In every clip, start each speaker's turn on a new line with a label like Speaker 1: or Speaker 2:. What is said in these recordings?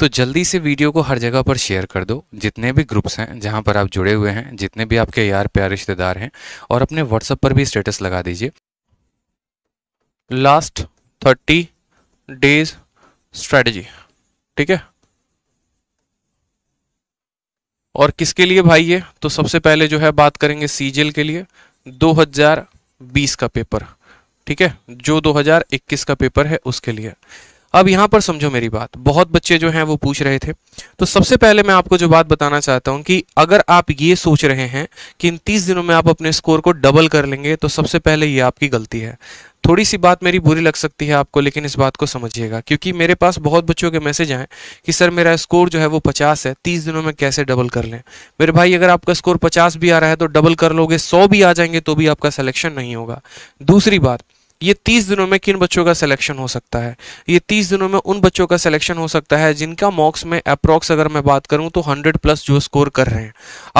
Speaker 1: तो जल्दी से वीडियो को हर जगह पर शेयर कर दो जितने भी ग्रुप्स हैं जहाँ पर आप जुड़े हुए हैं जितने भी आपके यार प्यार रिश्तेदार हैं और अपने व्हाट्सएप पर भी स्टेटस लगा दीजिए लास्ट थर्टी डेज स्ट्रेटजी ठीक है और किसके लिए भाई ये तो सबसे पहले जो है बात करेंगे सीजेल के लिए 2020 का पेपर ठीक है जो 2021 का पेपर है उसके लिए अब यहाँ पर समझो मेरी बात बहुत बच्चे जो हैं वो पूछ रहे थे तो सबसे पहले मैं आपको जो बात बताना चाहता हूँ कि अगर आप ये सोच रहे हैं कि इन तीस दिनों में आप अपने स्कोर को डबल कर लेंगे तो सबसे पहले ये आपकी गलती है थोड़ी सी बात मेरी बुरी लग सकती है आपको लेकिन इस बात को समझिएगा क्योंकि मेरे पास बहुत बच्चों के मैसेज आए कि सर मेरा स्कोर जो है वो पचास है तीस दिनों में कैसे डबल कर लें मेरे भाई अगर आपका स्कोर पचास भी आ रहा है तो डबल कर लोगे सौ भी आ जाएंगे तो भी आपका सिलेक्शन नहीं होगा दूसरी बात ये तीस दिनों में किन बच्चों का सिलेक्शन हो सकता है ये तीस दिनों में उन बच्चों का सिलेक्शन हो सकता है जिनका मॉक्स में अप्रॉक्स अगर मैं बात करूं तो हंड्रेड प्लस जो स्कोर कर रहे हैं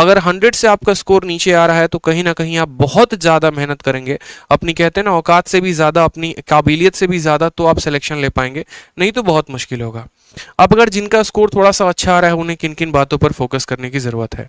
Speaker 1: अगर हंड्रेड से आपका स्कोर नीचे आ रहा है तो कहीं ना कहीं आप बहुत ज़्यादा मेहनत करेंगे अपनी कहते हैं ना औकात से भी ज़्यादा अपनी काबिलियत से भी ज़्यादा तो आप सिलेक्शन ले पाएंगे नहीं तो बहुत मुश्किल होगा अब अगर जिनका स्कोर थोड़ा सा अच्छा आ रहा है उन्हें किन किन बातों पर फोकस करने की ज़रूरत है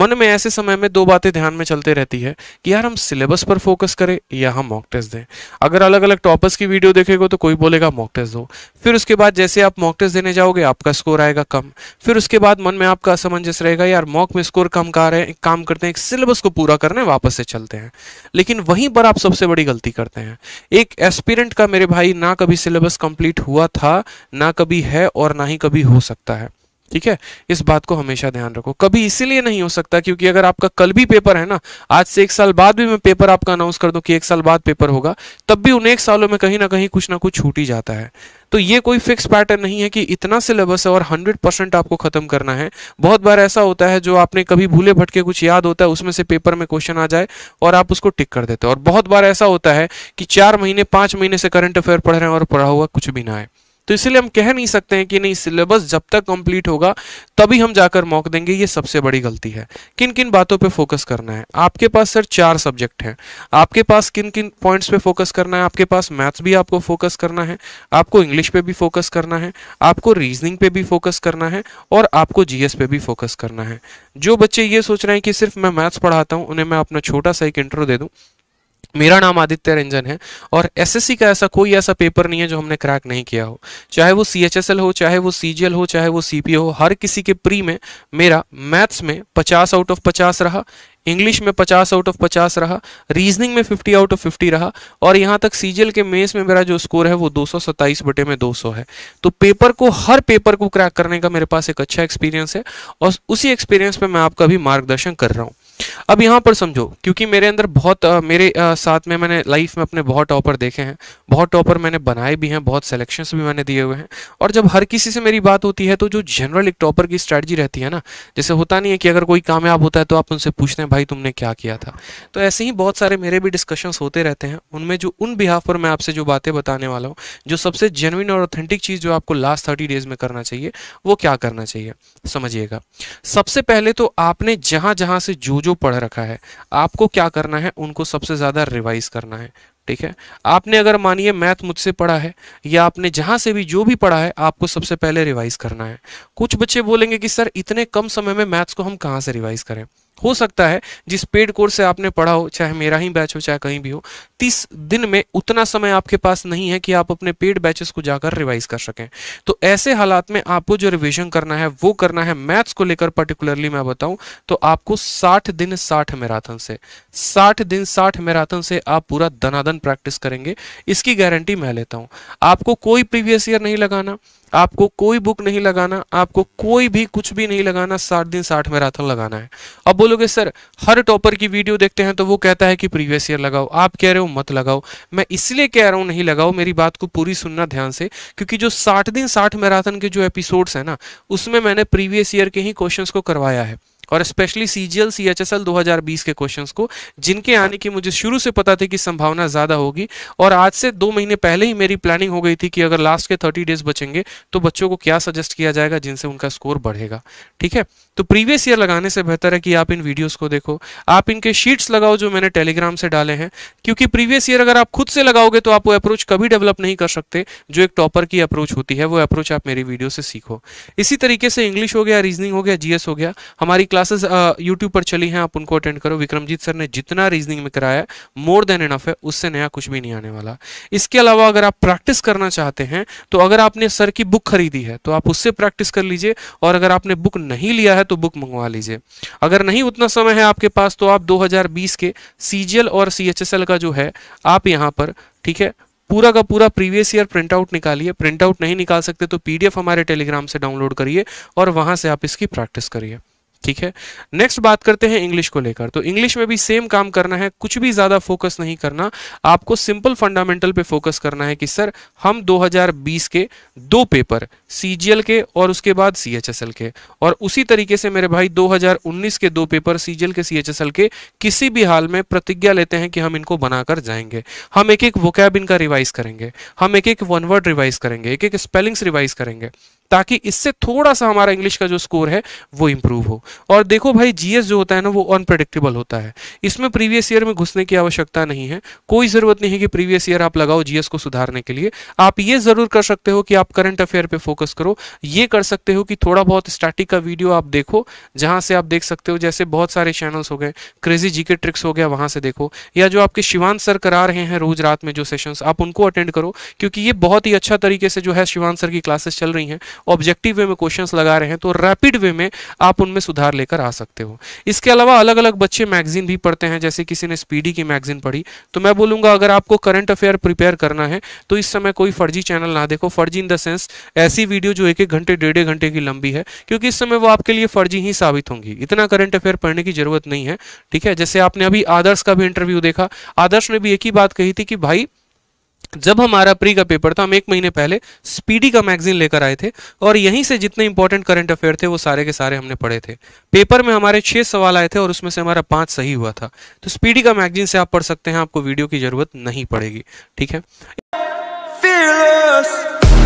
Speaker 1: मन में ऐसे समय में दो बातें ध्यान में चलते रहती है कि यार हम सिलेबस पर फोकस करें या हम मॉक टेस्ट दें अगर अलग अलग टॉपर्स की वीडियो देखेगा तो कोई बोलेगा मॉक टेस्ट दो फिर उसके बाद जैसे आप मॉक टेस्ट देने जाओगे आपका स्कोर आएगा कम फिर उसके बाद मन में आपका असमंजस रहेगा यार मॉक में स्कोर कम का रहे काम करते हैं सिलेबस को पूरा करने वापस से चलते हैं लेकिन वहीं पर आप सबसे बड़ी गलती करते हैं एक एस्पिरेंट का मेरे भाई ना कभी सिलेबस कंप्लीट हुआ था ना कभी है और ना ही कभी हो सकता है ठीक है इस बात को हमेशा ध्यान रखो कभी इसीलिए नहीं हो सकता क्योंकि अगर आपका कल भी पेपर है ना आज से एक साल बाद भी मैं पेपर आपका अनाउंस कर दूं कि एक साल बाद पेपर होगा तब भी उन एक सालों में कहीं ना कहीं कुछ ना कुछ छूट ही जाता है तो ये कोई फिक्स पैटर्न नहीं है कि इतना सिलेबस है और हंड्रेड परसेंट आपको खत्म करना है बहुत बार ऐसा होता है जो आपने कभी भूले भटके कुछ याद होता है उसमें से पेपर में क्वेश्चन आ जाए और आप उसको टिक कर देते हो और बहुत बार ऐसा होता है कि चार महीने पांच महीने से करंट अफेयर पढ़ रहे हैं और पढ़ा हुआ कुछ भी ना है तो इसलिए हम कह नहीं सकते हैं कि नहीं सिलेबस जब तक कंप्लीट होगा तभी हम जाकर मॉक देंगे ये सबसे बड़ी गलती है किन किन बातों पे फोकस करना है आपके पास सर चार सब्जेक्ट हैं आपके पास किन किन पॉइंट्स पे फोकस करना है आपके पास मैथ्स भी आपको फोकस करना है आपको इंग्लिश पे भी फोकस करना है आपको रीजनिंग पे भी फोकस करना है और आपको जीएस पे भी फोकस करना है जो बच्चे ये सोच रहे हैं कि सिर्फ मैं मैथ्स पढ़ाता हूँ उन्हें मैं अपना छोटा सा एक इंटरव्यू दे दूँ मेरा नाम आदित्य रंजन है और एसएससी का ऐसा कोई ऐसा पेपर नहीं है जो हमने क्रैक नहीं किया हो चाहे वो सी हो चाहे वो सी हो चाहे वो सी हो हर किसी के प्री में मेरा मैथ्स में 50 आउट ऑफ 50 रहा इंग्लिश में 50 आउट ऑफ 50 रहा रीजनिंग में 50 आउट ऑफ 50 रहा और यहाँ तक सीजीएल के मेस में मेरा जो स्कोर है वो दो बटे में 200 है तो पेपर को हर पेपर को क्रैक करने का मेरे पास एक अच्छा एक्सपीरियंस है और उसी एक्सपीरियंस पर मैं आपका भी मार्गदर्शन कर रहा हूँ अब यहाँ पर समझो क्योंकि मेरे अंदर बहुत आ, मेरे आ, साथ में मैंने लाइफ में अपने बहुत टॉपर देखे हैं बहुत टॉपर मैंने बनाए भी हैं बहुत सेलेक्शंस भी मैंने दिए हुए हैं और जब हर किसी से मेरी बात होती है तो जो जनरल एक टॉपर की स्ट्रैटी रहती है ना जैसे होता नहीं है कि अगर कोई कामयाब होता है तो आप उनसे पूछते हैं भाई तुमने क्या किया था तो ऐसे ही बहुत सारे मेरे भी डिस्कशंस होते रहते हैं उनमें जो उन बिहाफ पर मैं आपसे जो बातें बताने वाला हूँ जो सबसे जेनविन और ऑथेंटिक चीज़ जो आपको लास्ट थर्टी डेज में करना चाहिए वो क्या करना चाहिए समझिएगा सबसे पहले तो आपने जहाँ जहाँ से जो जो पढ़ा पढ़ रखा है आपको क्या करना है उनको सबसे ज़्यादा रिवाइज करना है ठीक है आपने अगर मानिए मैथ मुझसे पढ़ा है या आपने जहां से भी जो भी पढ़ा है आपको सबसे पहले रिवाइज करना है कुछ बच्चे बोलेंगे कि सर इतने कम समय में मैथ्स को हम कहाँ से रिवाइज करें हो सकता है जिस पेड कोर्स से आपने पढ़ा हो चाहे मेरा ही बैच हो चाहे कहीं भी हो तीस दिन में उतना समय आपके पास नहीं है कि आप अपने पेड बैचेस को जाकर रिवाइज कर सकें तो ऐसे हालात में आपको जो रिविजन करना है वो करना है मैथ्स को लेकर पर्टिकुलरली मैं बताऊं तो आपको साठ दिन साठ मैराथन से साठ दिन साठ मैराथन से आप पूरा दनादन प्रैक्टिस करेंगे इसकी गारंटी मैं लेता हूँ आपको कोई प्रीवियस ईयर नहीं लगाना आपको कोई बुक नहीं लगाना आपको कोई भी कुछ भी नहीं लगाना सात दिन साठ मैराथन लगाना है अब बोलोगे सर हर टॉपर की वीडियो देखते हैं तो वो कहता है कि प्रीवियस ईयर लगाओ आप कह रहे हो मत लगाओ मैं इसलिए कह रहा हूँ नहीं लगाओ मेरी बात को पूरी सुनना ध्यान से क्योंकि जो साठ दिन साठ मैराथन के जो एपिसोड्स हैं ना उसमें मैंने प्रीवियस ईयर के ही क्वेश्चन को करवाया है और specially C G L C H S L दो हजार बीस के क्वेश्चन को जिनके आने की मुझे शुरू से पता थी कि संभावना ज़्यादा होगी और आज से दो महीने पहले ही मेरी प्लानिंग हो गई थी कि अगर लास्ट के थर्टी डेज बचेंगे तो बच्चों को क्या सजेस्ट किया जाएगा जिनसे उनका स्कोर बढ़ेगा ठीक है तो प्रीवियस ईयर लगाने से बेहतर है कि आप इन वीडियोस को देखो आप इनके शीट्स लगाओ जो मैंने टेलीग्राम से डाले हैं क्योंकि प्रीवियस ईयर अगर आप खुद से लगाओगे तो आप वो अप्रोच कभी डेवलप नहीं कर सकते जो एक टॉपर की अप्रोच होती है वो अप्रोच आप मेरी वीडियो से सीखो इसी तरीके से इंग्लिश हो गया रीजनिंग हो गया जीएस हो गया हमारी क्लासेस यूट्यूब पर चली हैं आप उनको अटेंड करो विक्रमजीत सर ने जितना रीजनिंग में कराया मोर देन इनफ है उससे नया कुछ भी नहीं आने वाला इसके अलावा अगर आप प्रैक्टिस करना चाहते हैं तो अगर आपने सर की बुक खरीदी है तो आप उससे प्रैक्टिस कर लीजिए और अगर आपने बुक नहीं लिया है तो बुक मंगवा लीजिए अगर नहीं उतना समय है आपके पास तो आप 2020 के सी और सी का जो है आप यहाँ पर ठीक है पूरा का पूरा प्रीवियस ईयर प्रिंटआउट निकालिए प्रिंटआउट नहीं निकाल सकते तो पी हमारे टेलीग्राम से डाउनलोड करिए और वहाँ से आप इसकी प्रैक्टिस करिए ठीक है नेक्स्ट बात करते हैं इंग्लिश को लेकर तो इंग्लिश में भी सेम काम करना है कुछ भी ज़्यादा फोकस नहीं करना आपको सिंपल फंडामेंटल पे फोकस करना है कि सर हम 2020 के दो पेपर सी के और उसके बाद सी के और उसी तरीके से मेरे भाई 2019 के दो पेपर सी के सी के किसी भी हाल में प्रतिज्ञा लेते हैं कि हम इनको बनाकर जाएंगे हम एक एक वोकैब इनका रिवाइज करेंगे हम एक एक वन वर्ड रिवाइज करेंगे एक एक स्पेलिंग्स रिवाइज करेंगे ताकि इससे थोड़ा सा हमारा इंग्लिश का जो स्कोर है वो इम्प्रूव हो और देखो भाई जीएस जो होता है ना वो अनप्रडिक्टेबल होता है इसमें प्रीवियस ईयर में घुसने की आवश्यकता नहीं है कोई ज़रूरत नहीं है कि प्रीवियस ईयर आप लगाओ जीएस को सुधारने के लिए आप ये ज़रूर कर सकते हो कि आप करंट अफेयर पे फोकस फोकस करो ये कर सकते हो कि थोड़ा बहुत स्टैटिक का वीडियो आप देखो जहाँ से आप देख सकते हो जैसे बहुत सारे चैनल्स हो गए क्रेजी जी के ट्रिक्स हो गया वहाँ से देखो या जो आपके शिवान सर करा रहे हैं रोज रात में जो सेशंस आप उनको अटेंड करो क्योंकि ये बहुत ही अच्छा तरीके से जो है शिवान सर की क्लासेस चल रही हैं ऑब्जेक्टिव वे में क्वेश्चन लगा रहे हैं तो रैपिड वे में आप उनमें सुधार लेकर आ सकते हो इसके अलावा अलग अलग बच्चे मैगजीन भी पढ़ते हैं जैसे किसी ने स्पीडी की मैगजीन पढ़ी तो मैं बोलूंगा अगर आपको करंट अफेयर प्रिपेयर करना है तो इस समय कोई फर्जी चैनल ना देखो फर्जी इन द सेंस ऐसी वीडियो जो एक एक घंटे डेढ़ घंटे की लंबी है क्योंकि इस समय वो आपके लिए फर्जी ही साबित होंगी इतना करंट अफेयर पढ़ने की जरूरत नहीं है ठीक है जैसे आपने अभी आदर्श का भी इंटरव्यू देखा आदर्श ने भी एक ही बात कही थी कि भाई जब हमारा प्री का पेपर था हम एक महीने पहले स्पीडी का मैगजीन लेकर आए थे और यहीं से जितने इंपॉर्टेंट करंट अफेयर थे वो सारे के सारे हमने पढ़े थे पेपर में हमारे छह सवाल आए थे और उसमें से हमारा पांच सही हुआ था तो स्पीडी का मैगजीन से आप पढ़ सकते हैं आपको वीडियो की जरूरत नहीं पड़ेगी ठीक है Fearless.